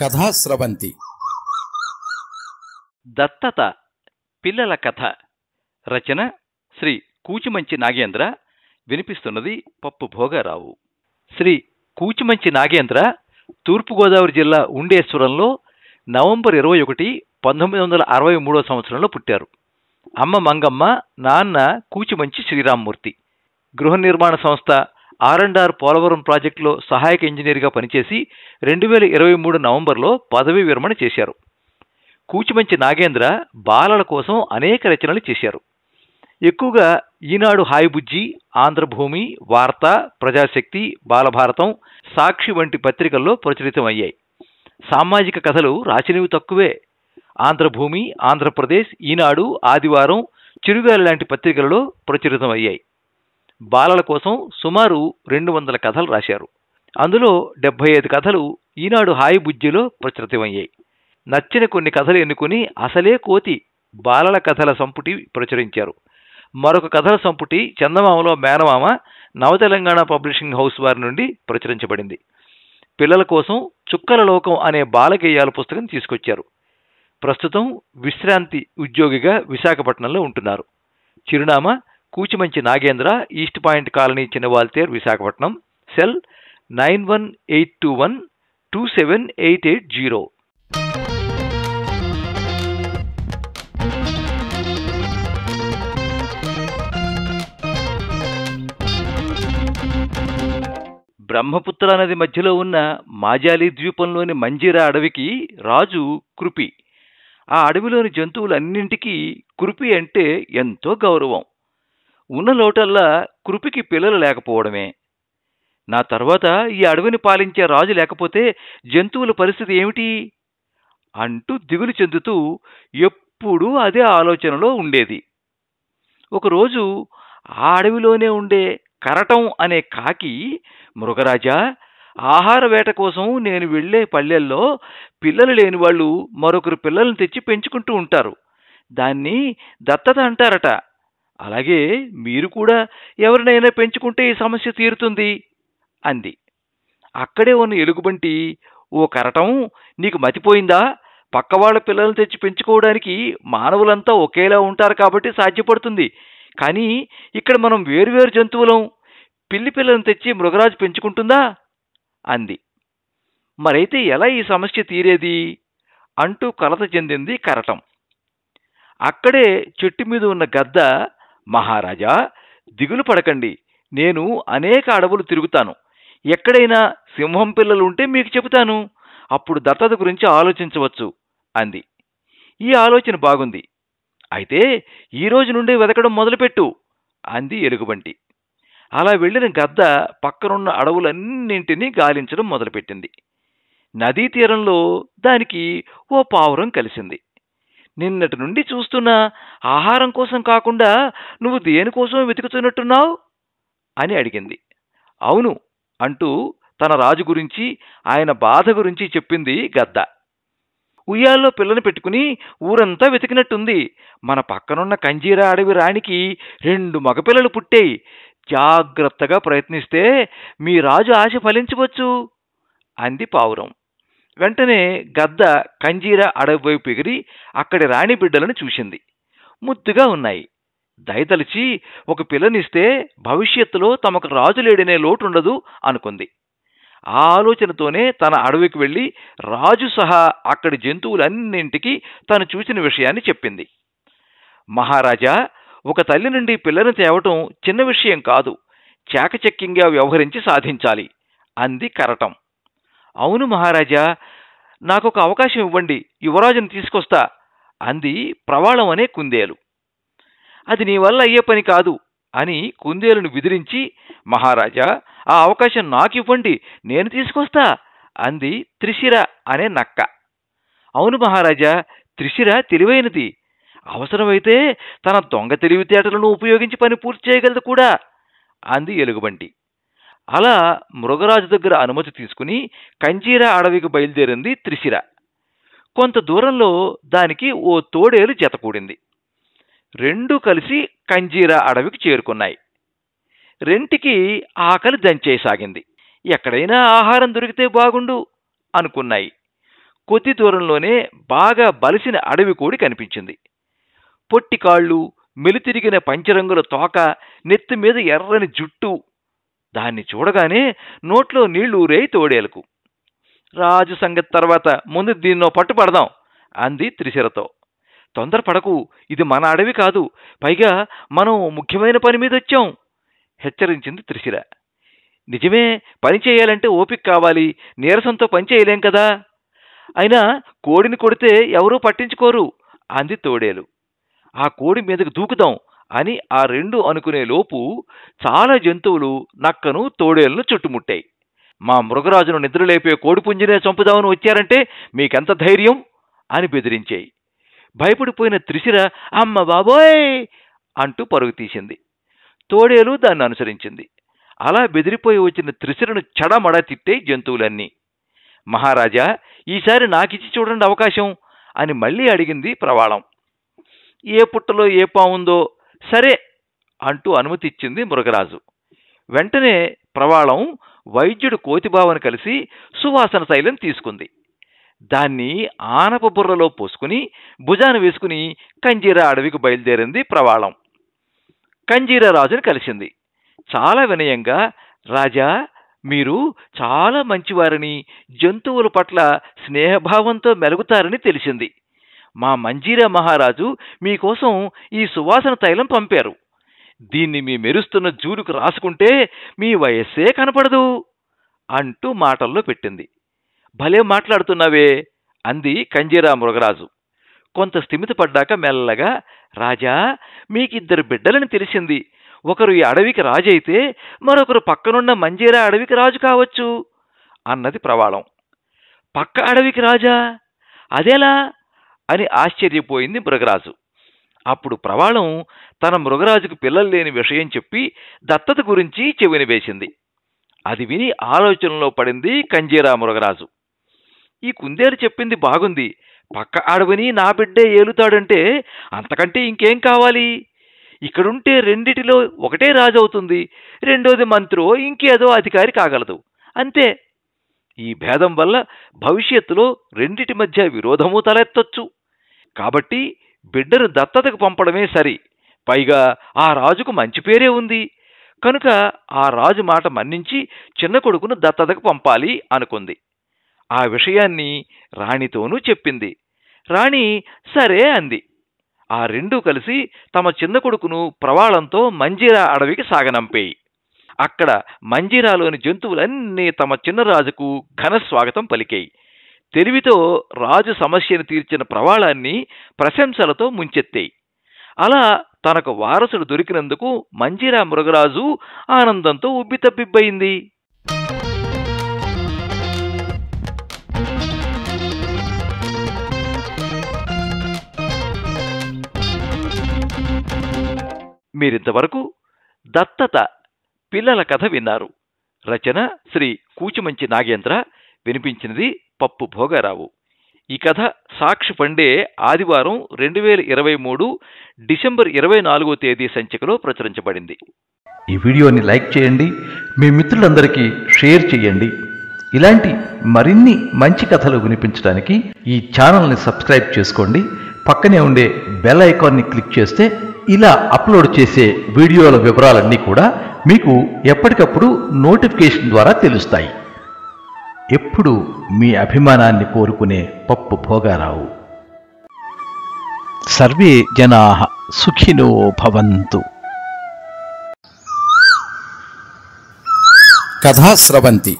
కథాస్రవంతి దత్తత పిల్లల కథ రచన శ్రీ కూచిమంచి నాగేంద్ర వినిపిస్తున్నది పప్పు భోగారావు శ్రీ కూచిమంచి నాగేంద్ర తూర్పుగోదావరి జిల్లా ఉండేశ్వరంలో నవంబర్ ఇరవై ఒకటి పంతొమ్మిది వందల అరవై మూడో సంవత్సరంలో పుట్టారు అమ్మ మంగమ్మ నాన్న కూచిమంచి శ్రీరామ్మూర్తి గృహ నిర్మాణ సంస్థ ఆర్ అండ్ ఆర్ పోలవరం ప్రాజెక్టులో సహాయక ఇంజనీర్గా పనిచేసి రెండు వేల ఇరవై మూడు నవంబర్లో పదవీ విరమణ చేశారు కూచిమంచి నాగేంద్ర బాలల కోసం అనేక రచనలు చేశారు ఎక్కువగా ఈనాడు హాయిబుజ్జి ఆంధ్రభూమి వార్త ప్రజాశక్తి బాలభారతం సాక్షి వంటి పత్రికల్లో ప్రచురితమయ్యాయి సామాజిక కథలు రాసినవి తక్కువే ఆంధ్రభూమి ఆంధ్రప్రదేశ్ ఈనాడు ఆదివారం చిరుగాలి లాంటి పత్రికలలో ప్రచురితమయ్యాయి బాలల కోసం సుమారు రెండు వందల కథలు రాశారు అందులో డెబ్బై ఐదు కథలు ఈనాడు హాయి బుజ్జిలో ప్రచురితమయ్యాయి నచ్చిన కొన్ని కథలు ఎన్నుకుని అసలే కోతి బాలల కథల సంపుటి ప్రచురించారు మరొక కథల సంపుటి చందమామలో మేనమామ నవతెలంగాణ పబ్లిషింగ్ హౌస్ వారి నుండి ప్రచురించబడింది పిల్లల కోసం చుక్కల లోకం అనే బాలగేయాల పుస్తకం తీసుకొచ్చారు ప్రస్తుతం విశ్రాంతి ఉద్యోగిగా విశాఖపట్నంలో ఉంటున్నారు చిరునామా Kuchimanchi Nagendra east point colony Chinna Waltair Visakhapatnam cell nine one eight two one two seven eight eight zero Brahmaputra నది మధ్యలో ఉన్న మాజాలి ద్వీపంలోని మంజీరా అడవికి రాజు కృపి ఆ అడవిలోని జంతువులన్నింటికీ కృపి అంటే ఎంతో గౌరవం ఉన్న లోటల్లా కృపికి పిల్లలు లేకపోవడమే నా తర్వాత ఈ అడవిని పాలించే రాజు లేకపోతే జంతువుల పరిస్థితి ఏమిటి అంటూ దిగులు చెందుతూ ఎప్పుడూ అదే ఆలోచనలో ఉండేది ఒకరోజు ఆ అడవిలోనే ఉండే కరటం అనే కాకి మృగరాజా ఆహార వేట కోసం నేను వెళ్ళే పల్లెల్లో పిల్లలు లేని వాళ్ళు మరొకరు పిల్లల్ని తెచ్చి పెంచుకుంటూ ఉంటారు దాన్ని దత్తత అంటారట అలాగే మీరు కూడా ఎవరినైనా పెంచుకుంటే ఈ సమస్య తీరుతుంది అంది అక్కడే ఉన్న ఎలుగుబంటి ఓ కరటం నీకు మతిపోయిందా పక్కవాళ్ల పిల్లల్ని తెచ్చి పెంచుకోవడానికి మానవులంతా ఒకేలా ఉంటారు కాబట్టి సాధ్యపడుతుంది కానీ ఇక్కడ మనం వేరువేరు జంతువులం పిల్లి పిల్లలను తెచ్చి మృగరాజు పెంచుకుంటుందా అంది మరైతే ఎలా ఈ సమస్య తీరేది అంటూ కలత చెందింది కరటం అక్కడే చెట్టు మీద ఉన్న గద్ద మహారాజా దిగులు పడకండి నేను అనేక అడవులు తిరుగుతాను ఎక్కడైనా సింహం పిల్లలు ఉంటే మీకు చెబుతాను అప్పుడు దత్తత గురించి ఆలోచించవచ్చు అంది ఈ ఆలోచన బాగుంది అయితే ఈ రోజు వెతకడం మొదలుపెట్టు అంది ఎలుగుబంటి అలా వెళ్ళిన గద్ద పక్కనున్న అడవులన్నింటినీ గాలించడం మొదలుపెట్టింది నదీ తీరంలో దానికి ఓ పావురం కలిసింది నిన్నటి నుండి చూస్తున్నా ఆహారం కోసం కాకుండా నువ్వు దేనికోసం వెతుకుతున్నట్టున్నావు అని అడిగింది అవును అంటూ తన రాజు గురించి ఆయన బాధ గురించి చెప్పింది గద్ద ఉయ్యాల్లో పిల్లని పెట్టుకుని ఊరంతా వెతికినట్టుంది మన పక్కనున్న కంజీరా అడవి రాణికి రెండు మగపిల్లలు పుట్టాయి జాగ్రత్తగా ప్రయత్నిస్తే మీ రాజు ఆశ ఫలించవచ్చు అంది పావురం వెంటనే గద్ద అడవి అడవివైపు ఎగిరి అక్కడి రాణి బిడ్డలను చూసింది ముద్దుగా ఉన్నాయి దయతలిచి ఒక పిల్లనిస్తే భవిష్యత్తులో తమకు రాజులేడనే లోటు ఉండదు అనుకుంది ఆ ఆలోచనతోనే తన అడవికి వెళ్ళి రాజు సహా అక్కడి జంతువులన్నింటికి తను చూసిన విషయాన్ని చెప్పింది మహారాజా ఒక తల్లి నుండి పిల్లను తేవటం చిన్న విషయం కాదు చాకచక్యంగా వ్యవహరించి సాధించాలి అంది కరటం అవును మహారాజా నాకు ఒక అవకాశం ఇవ్వండి యువరాజును తీసుకొస్తా అంది ప్రవాళం అనే కుందేలు అది నీ వల్ల అయ్యే పని కాదు అని కుందేలును బెదిరించి మహారాజా ఆ అవకాశం నాకు ఇవ్వండి నేను తీసుకొస్తా అంది త్రిశిర అనే నక్క అవును మహారాజా త్రిశిర తెలివైనది అవసరమైతే తన దొంగ తెలివితేటలను ఉపయోగించి పని పూర్తి చేయగలదు కూడా అంది ఎలుగుబంటి అలా మృగరాజు దగ్గర అనుమతి తీసుకుని కంజీరా అడవికి బయలుదేరింది త్రిశిర కొంత దూరంలో దానికి ఓ తోడేలు జతకూడింది రెండూ కలిసి కంజీరా అడవికి చేరుకున్నాయి రెంటికి ఆకలి దంచేసాగింది ఎక్కడైనా ఆహారం దొరికితే బాగుండు అనుకున్నాయి కొద్ది దూరంలోనే బాగా బలిసిన అడవి కోడి కనిపించింది పొట్టి కాళ్ళు మెలితిరిగిన పంచరంగుల తోక నెత్తి మీద ఎర్రని జుట్టు దాన్ని చూడగానే నోట్లో నీళ్లు ఊరేయి తోడేలకు రాజు సంగతి తర్వాత ముందు దీన్నో పట్టుపడదాం అంది త్రిశిరతో తొందరపడకు ఇది మన అడవి కాదు పైగా మనం ముఖ్యమైన పని మీద వచ్చాం హెచ్చరించింది త్రిశిర నిజమే పని చేయాలంటే ఓపిక కావాలి నీరసంతో పని చేయలేం కదా అయినా కోడిని కొడితే ఎవరూ పట్టించుకోరు అంది తోడేలు ఆ కోడి మీదకు దూకుదాం అని ఆ రెండు అనుకునే లోపు చాలా జంతువులు నక్కను తోడేళ్లను చుట్టుముట్టాయి మా మృగరాజును నిద్రలేపే కోడిపుంజనే చంపుదామని వచ్చారంటే మీకెంత ధైర్యం అని బెదిరించాయి భయపడిపోయిన త్రిశిర అమ్మ బాబోయ్ అంటూ పరుగు తీసింది తోడేలు దాన్ని అనుసరించింది అలా బెదిరిపోయి వచ్చిన త్రిశిరను చడమడ తిట్టే జంతువులన్నీ మహారాజా ఈసారి నాకిచ్చి చూడండి అవకాశం అని మళ్ళీ అడిగింది ప్రవాళం ఏ పుట్టలో ఏ పాముందో సరే అంటూ అనుమతి ఇచ్చింది మృగరాజు వెంటనే ప్రవాళం వైద్యుడు కోతిబావను కలిసి సువాసన శైలిని తీసుకుంది దాన్ని ఆనప బుర్రలో పోసుకుని భుజాన వేసుకుని కంజీరా అడవికి బయలుదేరింది ప్రవాళం కంజీరా రాజుని కలిసింది చాలా వినయంగా రాజా మీరు చాలా మంచివారని జంతువుల పట్ల స్నేహభావంతో మెలుగుతారని తెలిసింది మా మంజీరా మహారాజు మీకోసం ఈ సువాసన తైలం పంపారు దీన్ని మీ మెరుస్తున్న జూలుకు రాసుకుంటే మీ వయస్సే కనపడదు అంటూ మాటల్లో పెట్టింది భలే మాట్లాడుతున్నావే అంది కంజీరా మృగరాజు కొంత స్థిమితపడ్డాక మెల్లగా రాజా మీకిద్దరు బిడ్డలని తెలిసింది ఒకరు ఈ అడవికి రాజైతే మరొకరు పక్కనున్న మంజీరా అడవికి రాజు కావచ్చు అన్నది ప్రవాళం పక్క అడవికి రాజా అదేలా అని ఆశ్చర్యపోయింది మృగరాజు అప్పుడు ప్రవాళం తన మృగరాజుకు పిల్లలు లేని విషయం చెప్పి దత్తత గురించి చెవిని వేసింది అది విని ఆలోచనలో పడింది కంజీరా మృగరాజు ఈ కుందేలు చెప్పింది బాగుంది పక్క అడవిని నా బిడ్డే ఏలుతాడంటే అంతకంటే ఇంకేం కావాలి ఇక్కడుంటే రెండిటిలో ఒకటే రాజు అవుతుంది రెండోది మంత్రో ఇంకేదో అధికారి కాగలదు అంతే ఈ భేదం వల్ల భవిష్యత్తులో రెండిటి మధ్య విరోధము తలెత్తొచ్చు కాబట్టి బిడ్డను దత్తతకు పంపడమే సరి పైగా ఆ రాజుకు మంచి పేరే ఉంది కనుక ఆ రాజు మాట మన్నించి చిన్న కొడుకును దత్తతకు పంపాలి అనుకుంది ఆ విషయాన్ని రాణితోనూ చెప్పింది రాణి సరే అంది ఆ రెండూ కలిసి తమ చిన్న కొడుకును ప్రవాళంతో మంజీరా అడవికి సాగనంపేయి అక్కడ మంజీరాలోని జంతువులన్నీ తమ చిన్న రాజుకు ఘన స్వాగతం పలికాయి తెలివితో రాజు సమస్యను తీర్చిన ప్రవాళాన్ని ప్రశంసలతో ముంచెత్తాయి అలా తనకు వారసుడు దొరికినందుకు మంజీరా మృగరాజు ఆనందంతో ఉబ్బితబ్బిబ్బయింది మీరింతవరకు దత్తత పిల్లల కథ విన్నారు రచన శ్రీ కూచిమంచి నాగేంద్ర వినిపించినది పప్పు భోగారావు ఈ కథ సాక్షి పండే ఆదివారం రెండు వేల ఇరవై మూడు డిసెంబర్ ఇరవై నాలుగో తేదీ సంచికలో ప్రచురించబడింది ఈ వీడియోని లైక్ చేయండి మీ మిత్రులందరికీ షేర్ చేయండి ఇలాంటి మరిన్ని మంచి కథలు వినిపించడానికి ఈ ఛానల్ని సబ్స్క్రైబ్ చేసుకోండి పక్కనే ఉండే బెల్ ఐకాన్ని క్లిక్ చేస్తే ఇలా అప్లోడ్ చేసే వీడియోల వివరాలన్నీ కూడా మీకు ఎప్పటికప్పుడు నోటిఫికేషన్ ద్వారా తెలుస్తాయి ఎప్పుడు మీ అభిమానాన్ని కోరుకునే పప్పు భోగారావు సర్వే జనా సుఖినో భవంతు కథా స్రవంతి